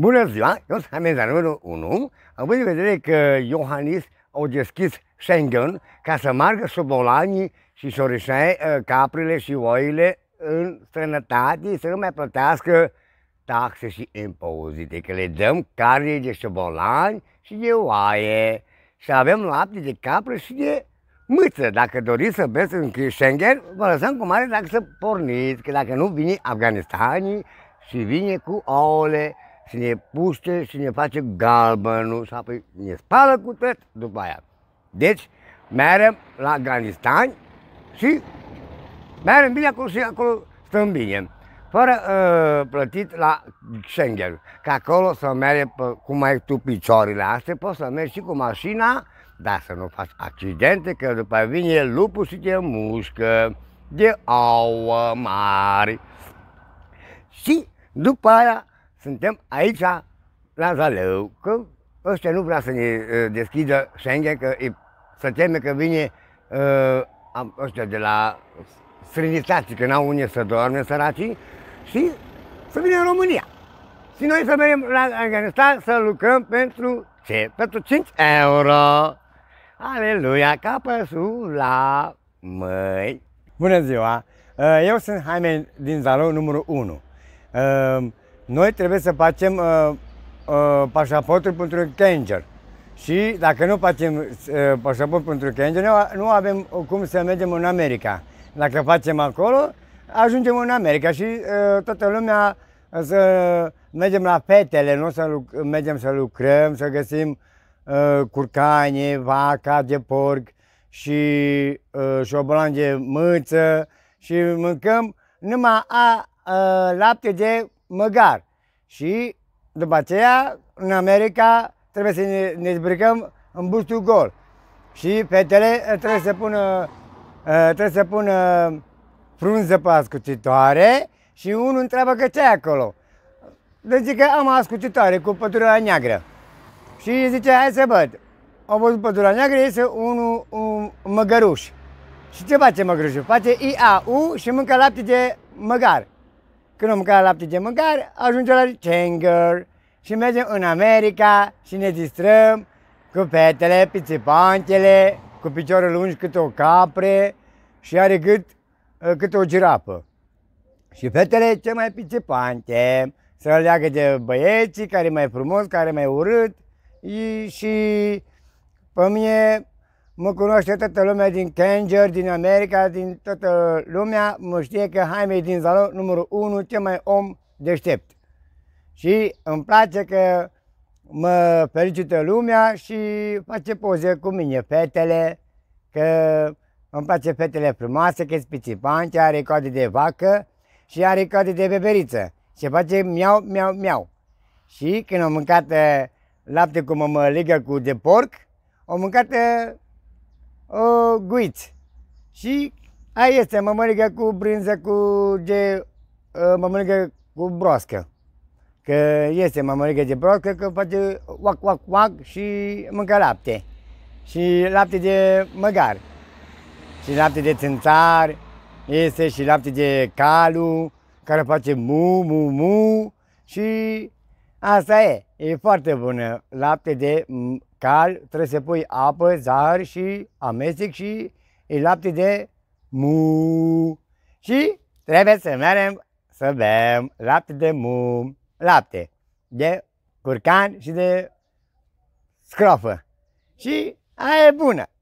Bună ziua, eu sunt Hameza numărul 1, Am văzut vedere că Iohannis au deschis Schengen ca să sub olanii și șorișai caprile și oile în sănătate să nu mai plătească taxe și impozite, că le dăm carne de șobolani și de oaie și avem lapte de capră și de mâță. Dacă doriți să beți în Schengen, vă lăsăm cu mare dacă să porniți, că dacă nu vine Afganistanii și vine cu ouăle, și ne puște și ne face galbenul și apoi ne spală cu tot după aia. Deci, merem la Afganistan și merem bine acolo și acolo stăm bine. Fără uh, plătit la Schengen, că acolo să merge cum mai tu picioarele astea, poți să mergi și cu mașina, dar să nu faci accidente, că după vine lupul și te mușcă de ouă mari. Și după aia suntem aici, la Zaleu, că ăștia nu vrea să ne deschidă Schengen, că e, să teme că vine uh, ăștia de la străinitații, că n-au unde să doarme săracii, și să vină în România. Și noi să mergem la Afganistan să lucrăm pentru ce? Pentru 5 euro. Aleluia, capăsul la măi. Bună ziua! Eu sunt Jaime din Zalău, numărul 1. Noi trebuie să facem uh, uh, pașaportul pentru Kanger. Și dacă nu facem uh, pașaportul pentru Kanger, nu, nu avem cum să mergem în America. Dacă facem acolo, ajungem în America și uh, toată lumea să mergem la fetele, nu să luc- mergem să lucrăm, să găsim uh, curcane, vaca de porc și uh, șobolan de mâță și mâncăm numai a, uh, lapte de măgar. Și după aceea, în America, trebuie să ne, ne zbricăm în bustul gol. Și fetele eh, trebuie să pună, eh, trebuie să pună frunză pe ascuțitoare și unul întreabă că ce acolo. Deci zic că am ascuțitoare cu pătura neagră. Și zice, hai să văd. Am văzut pătura neagră, este unul un măgăruș. Și ce face măgărușul? Face iau și mâncă lapte de măgar. Când am mâncat lapte de mâncare, ajungem la Tanger și mergem în America și ne distrăm cu petele, pițipantele, cu picioare lungi cât o capre și are gât ă, cât o girapă. Și fetele ce mai pițipante, să leagă de băieții, care e mai frumos, care e mai urât și pe mine Mă cunoaște toată lumea din Kanger, din America, din toată lumea. Mă știe că Jaime din Zalău, numărul 1, cel mai om deștept. Și îmi place că mă felicită lumea și face poze cu mine, fetele, că îmi place fetele frumoase, că spițipance, are coadă de vacă și are coadă de beberiță. se face miau, miau, miau. Și când am mâncat eh, lapte cu mămăligă cu de porc, am mâncat eh, o guiți. Și aia este mămăligă cu brânză cu de uh, ă, mămăligă cu broască. Că este mămăligă de broască că face wac, wac, wac și mâncă lapte. Și lapte de măgar. Și lapte de țânțar. Este și lapte de calu care face mu, mu, mu. Și asta e. E foarte bună. Lapte de cal, trebuie să pui apă, zahăr și amestec și e lapte de mu. Și trebuie să mergem să bem lapte de mu, lapte de curcan și de scrofă. Și aia e bună.